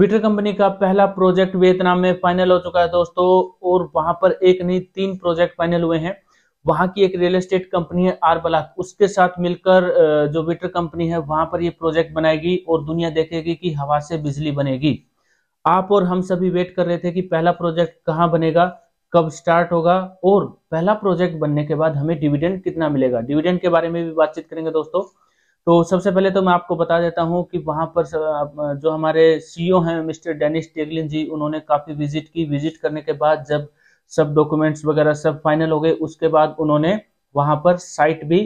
विटर company का पहला project Vietnam में फाइनल हो चुका है दोस्तों और वहां पर एक नहीं तीन प्रोजेक्ट फाइनल हुए हैं वहां की एक रियल एस्टेट कंपनी है आर बलाक उसके साथ मिलकर जो विटर कंपनी है वहां पर ये प्रोजेक्ट बनाएगी और दुनिया देखेगी कि हवा से बिजली बनेगी आप और हम सभी वेट कर रहे थे कि पहला प्रोजेक्ट कहाँ बनेगा कब स्टार्ट होगा और पहला प्रोजेक्ट बनने के बाद हमें डिविडेंड कितना मिलेगा डिविडेंड के बारे में भी बातचीत करेंगे दोस्तों तो सबसे पहले तो मैं आपको बता देता हूँ कि वहाँ पर जो हमारे सीईओ e हैं मिस्टर डेनिस टेगलिन जी उन्होंने काफ़ी विजिट की विजिट करने के बाद जब सब डॉक्यूमेंट्स वगैरह सब फाइनल हो गए उसके बाद उन्होंने वहाँ पर साइट भी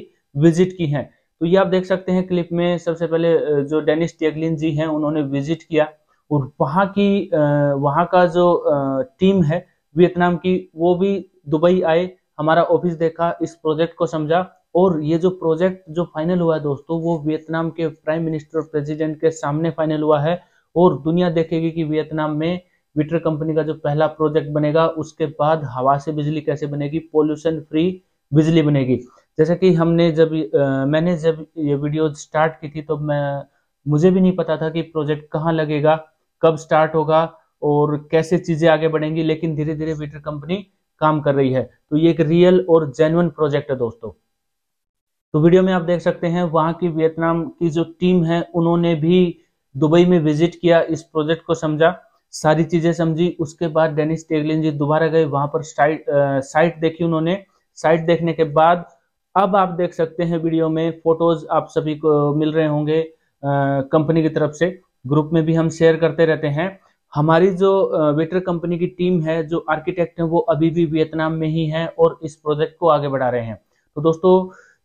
विजिट की है तो ये आप देख सकते हैं क्लिप में सबसे पहले जो डेनिस टेगलिन जी हैं उन्होंने विजिट किया और वहाँ की वहाँ का जो टीम है वियतनाम की वो भी दुबई आए हमारा ऑफिस देखा इस प्रोजेक्ट को समझा और ये जो प्रोजेक्ट जो फाइनल हुआ है दोस्तों वो वियतनाम के प्राइम मिनिस्टर और प्रेसिडेंट के सामने फाइनल हुआ है और दुनिया देखेगी कि वियतनाम में विटर कंपनी का जो पहला प्रोजेक्ट बनेगा उसके बाद हवा से बिजली कैसे बनेगी पोल्यूशन फ्री बिजली बनेगी जैसे कि हमने जब आ, मैंने जब ये वीडियो स्टार्ट की थी तो मैं मुझे भी नहीं पता था कि प्रोजेक्ट कहाँ लगेगा कब स्टार्ट होगा और कैसे चीजें आगे बढ़ेंगी लेकिन धीरे धीरे विटर कंपनी काम कर रही है तो ये एक रियल और जेन्युन प्रोजेक्ट है दोस्तों तो वीडियो में आप देख सकते हैं वहां की वियतनाम की जो टीम है उन्होंने भी दुबई में विजिट किया इस प्रोजेक्ट को समझा सारी चीजें समझी उसके बाद डेनिस टेगलिन जी दोबारा गए वहां पर साइट साइट देखी उन्होंने साइट देखने के बाद अब आप देख सकते हैं वीडियो में फोटोज आप सभी को मिल रहे होंगे कंपनी की तरफ से ग्रुप में भी हम शेयर करते रहते हैं हमारी जो वेटर कंपनी की टीम है जो आर्किटेक्ट है वो अभी भी वियतनाम में ही है और इस प्रोजेक्ट को आगे बढ़ा रहे हैं तो दोस्तों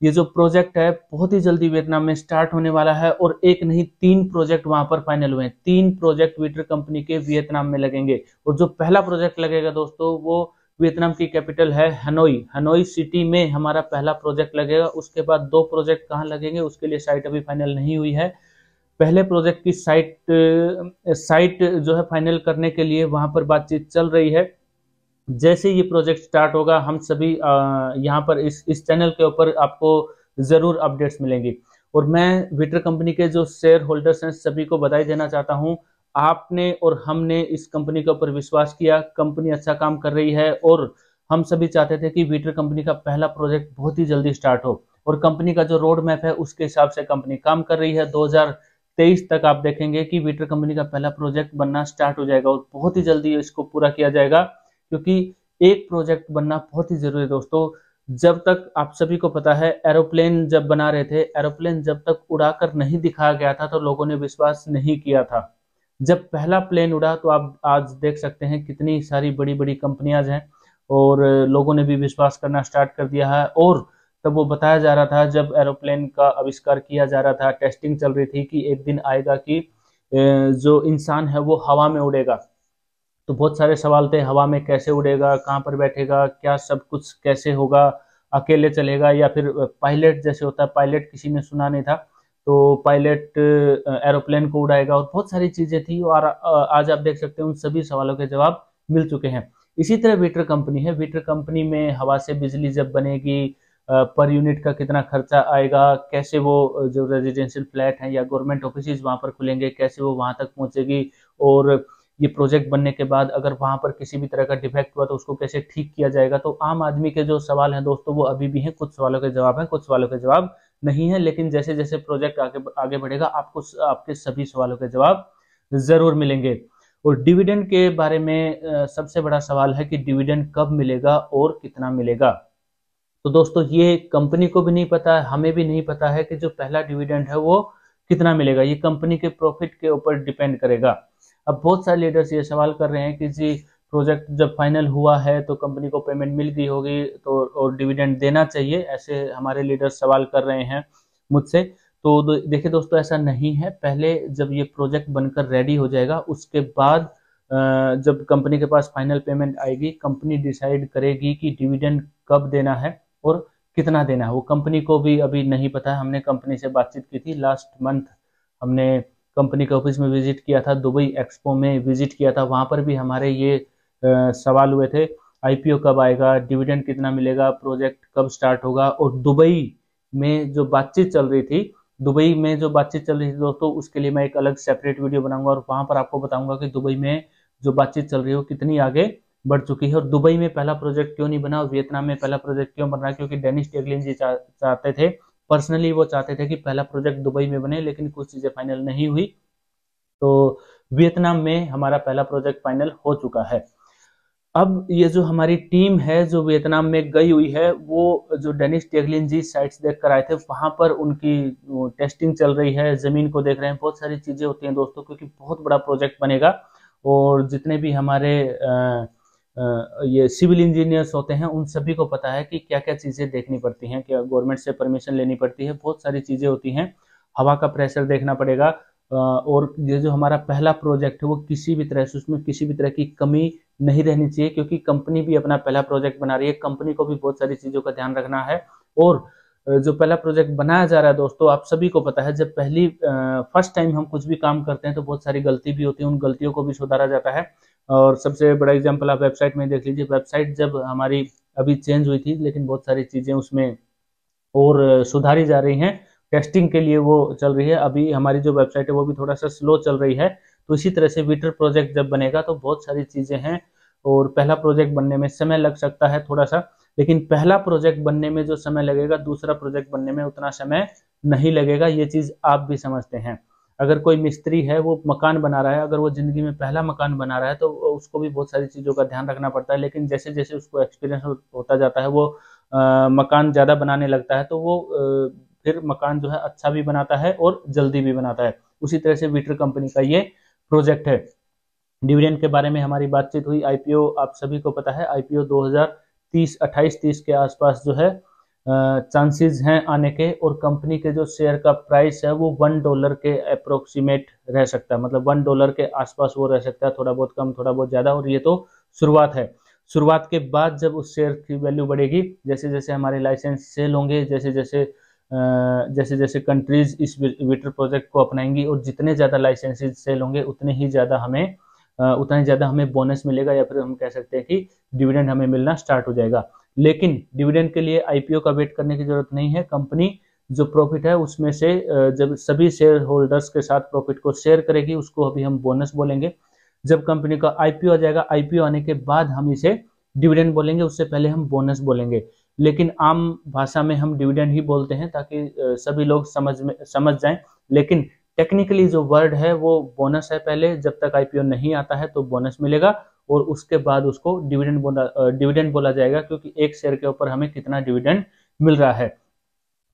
ये जो प्रोजेक्ट है बहुत ही जल्दी वियतनाम में स्टार्ट होने वाला है और एक नहीं तीन प्रोजेक्ट वहां पर फाइनल हुए हैं तीन प्रोजेक्ट वीटर कंपनी के वियतनाम में लगेंगे और जो पहला प्रोजेक्ट लगेगा दोस्तों वो वियतनाम की कैपिटल है हनोई हनोई सिटी में हमारा पहला प्रोजेक्ट लगेगा उसके बाद दो प्रोजेक्ट कहाँ लगेंगे उसके लिए साइट अभी फाइनल नहीं हुई है पहले प्रोजेक्ट की साइट साइट जो है फाइनल करने के लिए वहां पर बातचीत चल रही है जैसे ये प्रोजेक्ट स्टार्ट होगा हम सभी यहाँ पर इस इस चैनल के ऊपर आपको ज़रूर अपडेट्स मिलेंगी और मैं विटर कंपनी के जो शेयर होल्डर्स हैं सभी को बधाई देना चाहता हूँ आपने और हमने इस कंपनी के ऊपर विश्वास किया कंपनी अच्छा काम कर रही है और हम सभी चाहते थे कि विटर कंपनी का पहला प्रोजेक्ट बहुत ही जल्दी स्टार्ट हो और कंपनी का जो रोड मैप है उसके हिसाब से कंपनी काम कर रही है 2023 तक आप देखेंगे कि विटर कंपनी का पहला प्रोजेक्ट बनना स्टार्ट हो जाएगा और बहुत ही जल्दी इसको पूरा किया जाएगा क्योंकि एक प्रोजेक्ट बनना बहुत ही जरूरी है दोस्तों जब तक आप सभी को पता है एरोप्लेन जब बना रहे थे एरोप्लेन जब तक उड़ाकर नहीं दिखाया गया था तो लोगों ने विश्वास नहीं किया था जब पहला प्लेन उड़ा तो आप आज देख सकते हैं कितनी सारी बड़ी बड़ी कंपनियाज हैं और लोगों ने भी विश्वास करना स्टार्ट कर दिया है और तब वो बताया जा रहा था जब एरोप्लेन का आविष्कार किया जा रहा था टेस्टिंग चल रही थी कि एक दिन आएगा कि जो इंसान है वो हवा में उड़ेगा तो बहुत सारे सवाल थे हवा में कैसे उड़ेगा कहाँ पर बैठेगा क्या सब कुछ कैसे होगा अकेले चलेगा या फिर पायलट जैसे होता है पायलट किसी ने सुना नहीं था तो पायलट एरोप्लेन को उड़ाएगा और बहुत सारी चीज़ें थी और आज आप देख सकते हैं उन सभी सवालों के जवाब मिल चुके हैं इसी तरह वीटर कंपनी है वीटर कंपनी में हवा से बिजली जब बनेगी पर यूनिट का कितना खर्चा आएगा कैसे वो जो रेजिडेंशियल फ्लैट हैं या गवर्नमेंट ऑफिस वहाँ पर खुलेंगे कैसे वो वहाँ तक पहुँचेगी और ये प्रोजेक्ट बनने के बाद अगर वहाँ पर किसी भी तरह का डिफेक्ट हुआ तो उसको कैसे ठीक किया जाएगा तो आम आदमी के जो सवाल हैं दोस्तों वो अभी भी हैं कुछ सवालों के जवाब हैं कुछ सवालों के जवाब नहीं है लेकिन जैसे जैसे प्रोजेक्ट आगे आगे बढ़ेगा आपको आपके सभी सवालों के जवाब जरूर मिलेंगे और डिविडेंड के बारे में सबसे बड़ा सवाल है कि डिविडेंड कब मिलेगा और कितना मिलेगा तो दोस्तों ये कंपनी को भी नहीं पता हमें भी नहीं पता है कि जो पहला डिविडेंड है वो कितना मिलेगा ये कंपनी के प्रॉफिट के ऊपर डिपेंड करेगा अब बहुत सारे लीडर्स ये सवाल कर रहे हैं कि जी प्रोजेक्ट जब फाइनल हुआ है तो कंपनी को पेमेंट मिल गई होगी तो और डिविडेंड देना चाहिए ऐसे हमारे लीडर्स सवाल कर रहे हैं मुझसे तो देखिए दोस्तों ऐसा नहीं है पहले जब ये प्रोजेक्ट बनकर रेडी हो जाएगा उसके बाद जब कंपनी के पास फाइनल पेमेंट आएगी कंपनी डिसाइड करेगी कि डिविडेंड कब देना है और कितना देना है वो कंपनी को भी अभी नहीं पता है हमने कंपनी से बातचीत की थी लास्ट मंथ हमने कंपनी के ऑफिस में विजिट किया था दुबई एक्सपो में विजिट किया था वहाँ पर भी हमारे ये आ, सवाल हुए थे आईपीओ कब आएगा डिविडेंड कितना मिलेगा प्रोजेक्ट कब स्टार्ट होगा और दुबई में जो बातचीत चल रही थी दुबई में जो बातचीत चल रही थी दोस्तों उसके लिए मैं एक अलग सेपरेट वीडियो बनाऊंगा और वहाँ पर आपको बताऊंगा कि दुबई में जो बातचीत चल रही है वो कितनी आगे बढ़ चुकी है और दुबई में पहला प्रोजेक्ट क्यों नहीं बना और वियतनाम में पहला प्रोजेक्ट क्यों बन रहा है क्योंकि डेनिस टेगलिन जी चाहते थे पर्सनली वो चाहते थे कि पहला प्रोजेक्ट दुबई में बने लेकिन कुछ चीज़ें फाइनल नहीं हुई तो वियतनाम में हमारा पहला प्रोजेक्ट फाइनल हो चुका है अब ये जो हमारी टीम है जो वियतनाम में गई हुई है वो जो डेनिस टेगलिन जी साइट्स देख कर आए थे वहां पर उनकी टेस्टिंग चल रही है ज़मीन को देख रहे हैं बहुत सारी चीज़ें होती हैं दोस्तों क्योंकि बहुत बड़ा प्रोजेक्ट बनेगा और जितने भी हमारे आ, ये सिविल इंजीनियर्स होते हैं उन सभी को पता है कि क्या क्या चीज़ें देखनी पड़ती हैं क्या गवर्नमेंट से परमिशन लेनी पड़ती है बहुत सारी चीज़ें होती हैं हवा का प्रेशर देखना पड़ेगा और ये जो हमारा पहला प्रोजेक्ट है वो किसी भी तरह से उसमें किसी भी तरह की कमी नहीं रहनी चाहिए क्योंकि कंपनी भी अपना पहला प्रोजेक्ट बना रही है कंपनी को भी बहुत सारी चीज़ों का ध्यान रखना है और जो पहला प्रोजेक्ट बनाया जा रहा है दोस्तों आप सभी को पता है जब पहली फर्स्ट टाइम हम कुछ भी काम करते हैं तो बहुत सारी गलती भी होती है उन गलतियों को भी सुधारा जाता है और सबसे बड़ा एग्जाम्पल आप वेबसाइट में देख लीजिए वेबसाइट जब हमारी अभी चेंज हुई थी लेकिन बहुत सारी चीज़ें उसमें और सुधारी जा रही है टेस्टिंग के लिए वो चल रही है अभी हमारी जो वेबसाइट है वो भी थोड़ा सा स्लो चल रही है तो इसी तरह से विटर प्रोजेक्ट जब बनेगा तो बहुत सारी चीज़ें हैं और पहला प्रोजेक्ट बनने में समय लग सकता है थोड़ा सा लेकिन पहला प्रोजेक्ट बनने में जो समय लगेगा दूसरा प्रोजेक्ट बनने में उतना समय नहीं लगेगा ये चीज़ आप भी समझते हैं अगर कोई मिस्त्री है वो मकान बना रहा है अगर वो ज़िंदगी में पहला मकान बना रहा है तो उसको भी बहुत सारी चीज़ों का ध्यान रखना पड़ता है लेकिन जैसे जैसे उसको एक्सपीरियंस होता जाता है वो आ, मकान ज़्यादा बनाने लगता है तो वो आ, फिर मकान जो है अच्छा भी बनाता है और जल्दी भी बनाता है उसी तरह से विटर कंपनी का ये प्रोजेक्ट है डिविडेंड के बारे में हमारी बातचीत हुई आईपीओ आप सभी को पता है आईपीओ दो तीस अट्ठाईस तीस के आसपास जो है चांसेस हैं आने के और कंपनी के जो शेयर का प्राइस है वो वन डॉलर के अप्रोक्सीमेट रह सकता है मतलब वन डॉलर के आसपास वो रह सकता है थोड़ा बहुत कम थोड़ा बहुत ज़्यादा और ये तो शुरुआत है शुरुआत के बाद जब उस शेयर की वैल्यू बढ़ेगी जैसे जैसे हमारे लाइसेंस सेल होंगे जैसे जैसे जैसे जैसे कंट्रीज इस विटर प्रोजेक्ट को अपनाएंगी और जितने ज़्यादा लाइसेंसेज सेल होंगे उतने ही ज़्यादा हमें उतना ही ज़्यादा हमें बोनस मिलेगा या फिर हम कह सकते हैं कि डिविडेंड हमें मिलना स्टार्ट हो जाएगा लेकिन डिविडेंड के लिए आईपीओ का वेट करने की जरूरत नहीं है कंपनी जो प्रॉफिट है उसमें से जब सभी शेयर होल्डर्स के साथ प्रॉफिट को शेयर करेगी उसको अभी हम बोनस बोलेंगे जब कंपनी का आईपीओ आ जाएगा आईपीओ आने के बाद हम इसे डिविडेंड बोलेंगे उससे पहले हम बोनस बोलेंगे लेकिन आम भाषा में हम डिविडेंड ही बोलते हैं ताकि सभी लोग समझ में समझ जाएं लेकिन टेक्निकली जो वर्ड है वो बोनस है पहले जब तक आईपीओ नहीं आता है तो बोनस मिलेगा और उसके बाद उसको डिविडेंड बोला डिविडेंड बोला जाएगा क्योंकि एक शेयर के ऊपर हमें कितना डिविडेंड मिल रहा है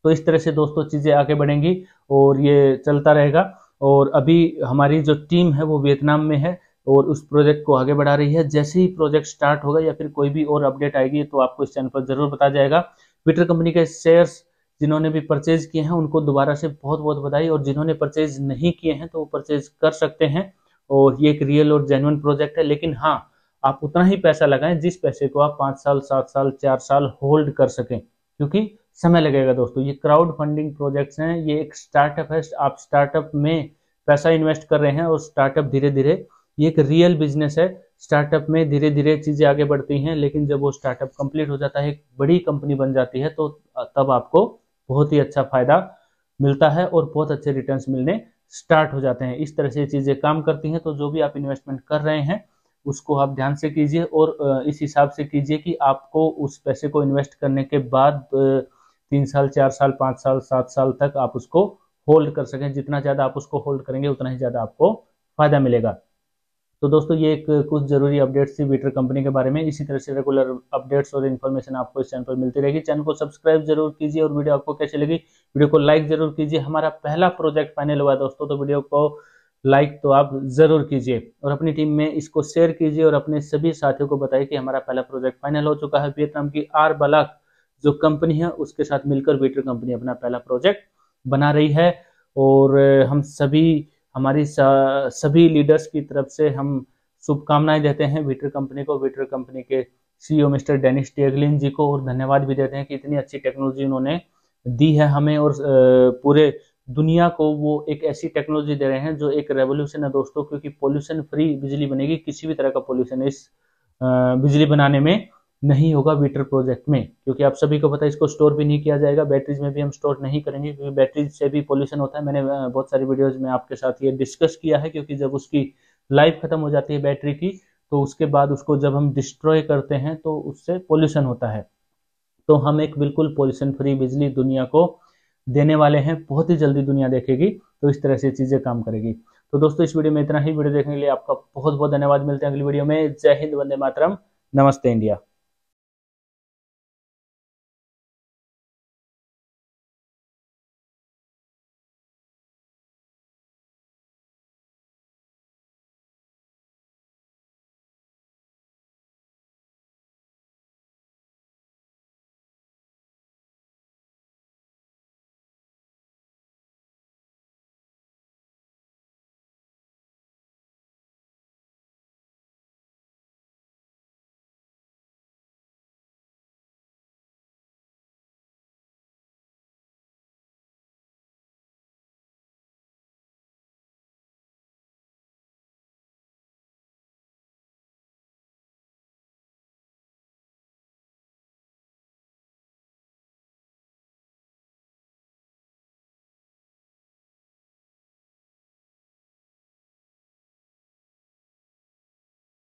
तो इस तरह से दोस्तों चीज़ें आगे बढ़ेंगी और ये चलता रहेगा और अभी हमारी जो टीम है वो वियतनाम में है और उस प्रोजेक्ट को आगे बढ़ा रही है जैसे ही प्रोजेक्ट स्टार्ट होगा या फिर कोई भी और अपडेट आएगी तो आपको इस चैनल पर जरूर बताया जाएगा ट्विटर कंपनी के शेयर्स जिन्होंने भी परचेज किए हैं उनको दोबारा से बहुत बहुत बधाई और जिन्होंने परचेज नहीं किए हैं तो वो परचेज कर सकते हैं और ये एक रियल और जेन्युन प्रोजेक्ट है लेकिन हाँ आप उतना ही पैसा लगाएं जिस पैसे को आप पाँच साल सात साल चार साल होल्ड कर सकें क्योंकि समय लगेगा दोस्तों ये क्राउड फंडिंग प्रोजेक्ट्स हैं ये एक स्टार्टअप है आप स्टार्टअप में पैसा इन्वेस्ट कर रहे हैं और स्टार्टअप धीरे धीरे ये एक रियल बिजनेस है स्टार्टअप में धीरे धीरे चीज़ें आगे बढ़ती हैं लेकिन जब वो स्टार्टअप कंप्लीट हो जाता है एक बड़ी कंपनी बन जाती है तो तब आपको बहुत ही अच्छा फायदा मिलता है और बहुत अच्छे रिटर्न मिलने स्टार्ट हो जाते हैं इस तरह से चीजें काम करती हैं तो जो भी आप इन्वेस्टमेंट कर रहे हैं उसको आप ध्यान से कीजिए और इस हिसाब से कीजिए कि आपको उस पैसे को इन्वेस्ट करने के बाद तीन साल चार साल पाँच साल सात साल तक आप उसको होल्ड कर सकें जितना ज़्यादा आप उसको होल्ड करेंगे उतना ही ज़्यादा आपको फायदा मिलेगा तो दोस्तों ये एक कुछ ज़रूरी अपडेट्स थी बीटर कंपनी के बारे में इसी तरह से रेगुलर अपडेट्स और इन्फॉर्मेशन आपको इस चैनल पर मिलती रहेगी चैनल को सब्सक्राइब जरूर कीजिए और वीडियो आपको कैसी लगी वीडियो को लाइक जरूर कीजिए हमारा पहला प्रोजेक्ट फाइनल हुआ दोस्तों तो वीडियो को लाइक तो आप ज़रूर कीजिए और अपनी टीम में इसको शेयर कीजिए और अपने सभी साथियों को बताइए कि हमारा पहला प्रोजेक्ट फाइनल हो चुका है वियतनाम की आर बलाक जो कंपनी है उसके साथ मिलकर बीटर कंपनी अपना पहला प्रोजेक्ट बना रही है और हम सभी हमारी सभी लीडर्स की तरफ से हम शुभकामनाएं देते हैं विटर कंपनी को विटर कंपनी के CEO e Mister Dennis Teglin ji को और धन्यवाद भी देते हैं कि इतनी अच्छी टेक्नोलॉजी उन्होंने दी है हमें और पूरे दुनिया को वो एक ऐसी टेक्नोलॉजी दे रहे हैं जो एक रेवोल्यूशन है दोस्तों क्योंकि पोल्यूशन फ्री बिजली बनेगी किसी भी तरह का पोल्यूशन इस बिजली बनाने में नहीं होगा वीटर प्रोजेक्ट में क्योंकि आप सभी को पता है इसको स्टोर भी नहीं किया जाएगा बैटरीज में भी हम स्टोर नहीं करेंगे क्योंकि बैटरीज से भी पोल्यूशन होता है मैंने बहुत सारी वीडियोज में आपके साथ ये डिस्कस किया है क्योंकि जब उसकी लाइफ खत्म हो जाती है बैटरी की तो उसके बाद उसको जब हम डिस्ट्रॉय करते हैं तो उससे पोल्यूशन होता है तो हम एक बिल्कुल पोल्यूशन फ्री बिजली दुनिया को देने वाले हैं बहुत ही जल्दी दुनिया देखेगी तो इस तरह से चीज़ें काम करेगी तो दोस्तों इस वीडियो में इतना ही वीडियो देखने के लिए आपका बहुत बहुत धन्यवाद मिलते हैं अगली वीडियो में जय हिंद वंदे मातरम नमस्ते इंडिया